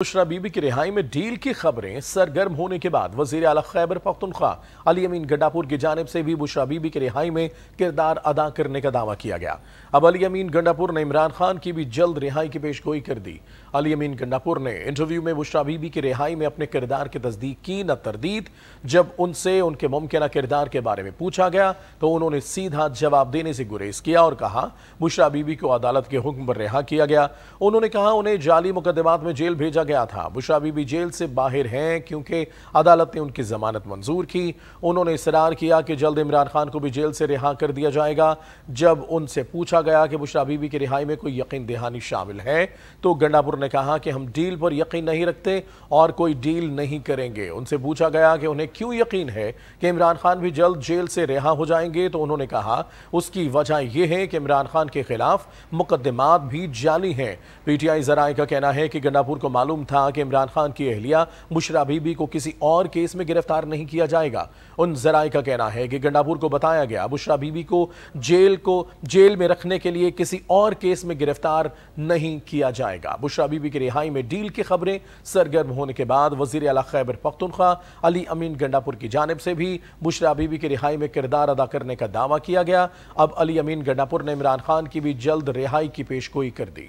बुशरा बीबी की रिहाई में डील की खबरें सरगर्म होने के बाद वजीर अला खैबर पख्तनख्वा अली अमीन गंडापुर की जानब से भी बुशरा बीबी की रिहाई में किरदार अदा करने का दावा किया गया अब अली अमीन गंडापुर ने इमरान खान की भी जल्द रिहाई की पेशगोई कर दी अली अमीन गंडापुर ने इंटरव्यू में बुशरा बीबी की रिहाई में अपने किरदार की तस्दीक की न तरदीद जब उनसे उनके मुमकिन किरदार के बारे में पूछा गया तो उन्होंने सीधा जवाब देने से गुरेज किया और कहा बुशरा बीबी को अदालत के हुक्म पर रिहा किया गया उन्होंने कहा उन्हें जाली मुकदमात में जेल भेजा गया था बुशरा बीबी जेल से बाहर हैं क्योंकि अदालत ने उनकी जमानत मंजूर की उन्होंने इसरार किया कि जल्द इमरान खान को भी जेल से रिहा कर दिया जाएगा जब उनसे पूछा गया कि बुशरा बीबी की रिहाई में कोई यकीन दहानी शामिल है तो गंडापुर ने कहा कि हम डील पर यकीन नहीं रखते और कोई डील नहीं करेंगे उनसे पूछा गया कि उन्हें क्यों यकीन है कि इमरान खान भी जल्द जेल से रिहा हो जाएंगे तो उन्होंने कहा उसकी वजह यह है कि इमरान खान के खिलाफ मुकदमात भी जाली हैं पीटीआई जराए का कहना है कि गंडापुर को मालूम मालूम था कि इमरान खान की अहलिया मुशरा बीबी को किसी और केस में गिरफ्तार नहीं किया जाएगा उन जराए का कहना है कि गंडापुर को बताया गया मुशरा बीबी को जेल को जेल में रखने के लिए किसी और केस में गिरफ्तार नहीं किया जाएगा बुशरा बीबी की रिहाई में डील की खबरें सरगर्म होने के बाद वजीर अला खैबर पख्तनख्वा अली अमीन गंडापुर की जानब से भी मुशरा बीबी की रिहाई में किरदार अदा करने का दावा किया गया अब अली अमीन गंडापुर ने इमरान खान की भी जल्द रिहाई की पेशगोई कर दी